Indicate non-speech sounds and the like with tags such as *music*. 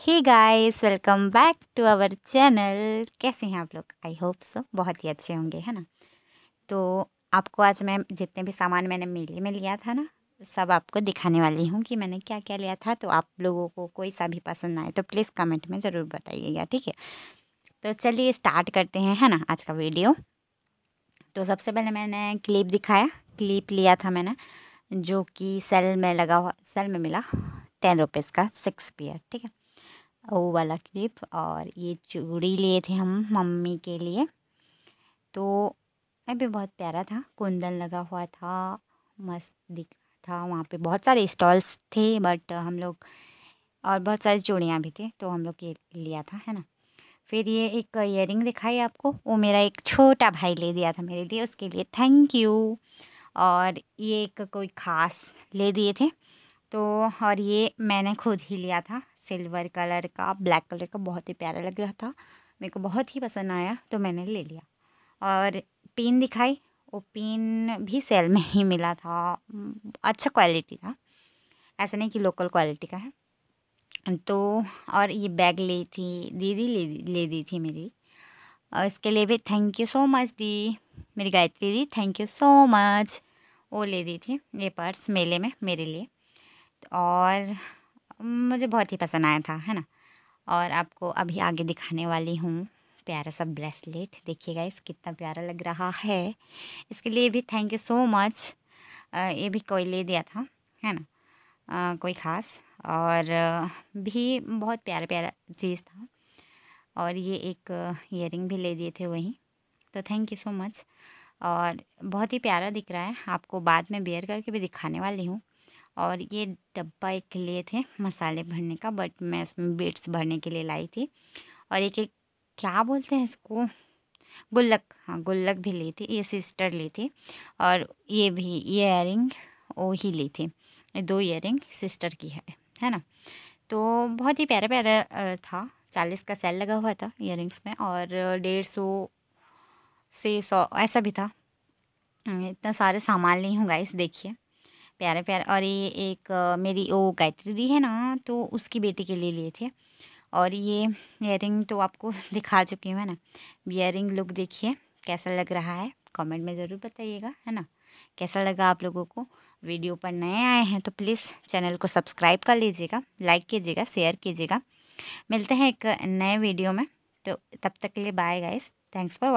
he guys welcome back to our channel कैसे हैं आप लोग आई होप सो बहुत ही अच्छे होंगे है ना तो आपको आज मैं जितने भी सामान मैंने मेले में लिया था ना सब आपको दिखाने वाली हूँ कि मैंने क्या क्या लिया था तो आप लोगों को कोई सा भी पसंद आए तो प्लीज़ कमेंट में ज़रूर बताइएगा ठीक है तो चलिए स्टार्ट करते हैं है ना आज का वीडियो तो सबसे पहले मैंने क्लिप दिखाया क्लिप लिया था मैंने जो कि सेल में लगा हुआ सेल में मिला टेन रुपीज़ का सिक्स पेयर ठीक है वो वाला क्लिप और ये चूड़ी लिए थे हम मम्मी के लिए तो अभी बहुत प्यारा था कुंदन लगा हुआ था मस्त दिख रहा था वहाँ पे बहुत सारे स्टॉल्स थे बट हम लोग और बहुत सारी चूड़ियाँ भी थी तो हम लोग ये लिया था है ना फिर ये एक इयर दिखाई आपको वो मेरा एक छोटा भाई ले दिया था मेरे लिए उसके लिए थैंक यू और ये एक कोई ख़ास ले दिए थे तो और ये मैंने खुद ही लिया था सिल्वर कलर का ब्लैक कलर का बहुत ही प्यारा लग रहा था मेरे को बहुत ही पसंद आया तो मैंने ले लिया और पिन दिखाई वो पिन भी सेल में ही मिला था अच्छा क्वालिटी था ऐसा नहीं कि लोकल क्वालिटी का है तो और ये बैग ली थी दीदी ले ले दी थी मेरी और इसके लिए भी थैंक यू सो मच दी मेरी गायत्री दी थैंक यू सो मच वो ले दी थी ये पर्स मेले में मेरे लिए और मुझे बहुत ही पसंद आया था है ना और आपको अभी आगे दिखाने वाली हूँ प्यारा सा ब्रेसलेट देखिएगा इस कितना प्यारा लग रहा है इसके लिए भी थैंक यू सो मच ये भी कोई ले दिया था है ना आ, कोई ख़ास और भी बहुत प्यारा प्यारा चीज़ था और ये एक इयर भी ले दिए थे वहीं तो थैंक यू सो मच और बहुत ही प्यारा दिख रहा है आपको बाद में बेयर करके भी दिखाने वाली हूँ और ये डब्बा एक लिए थे मसाले भरने का बट मैं इसमें बीट्स भरने के लिए लाई थी और एक एक क्या बोलते हैं इसको गुल्लक हाँ गुल्लक भी ली थी ये सिस्टर ली थी और ये भी ये एयरिंग वो ही ली थी दो इयरिंग सिस्टर की है है ना तो बहुत ही प्यारा प्यारा था चालीस का सेल लगा हुआ था इयरिंग्स में और डेढ़ सौ से सौ ऐसा भी था हम्म, इतना सारे सामान नहीं होंगे इस देखिए प्यारे प्यारे और ये एक मेरी वो गायत्री दी है ना तो उसकी बेटी के लिए लिए थे और ये इयर तो आपको *laughs* दिखा चुकी हूँ है ना इयर लुक देखिए कैसा लग रहा है कमेंट में ज़रूर बताइएगा है ना कैसा लगा आप लोगों को वीडियो पर नए आए हैं तो प्लीज़ चैनल को सब्सक्राइब कर लीजिएगा लाइक कीजिएगा शेयर कीजिएगा मिलते हैं एक नए वीडियो में तो तब तक के लिए बाय गाइस थैंक्स फॉर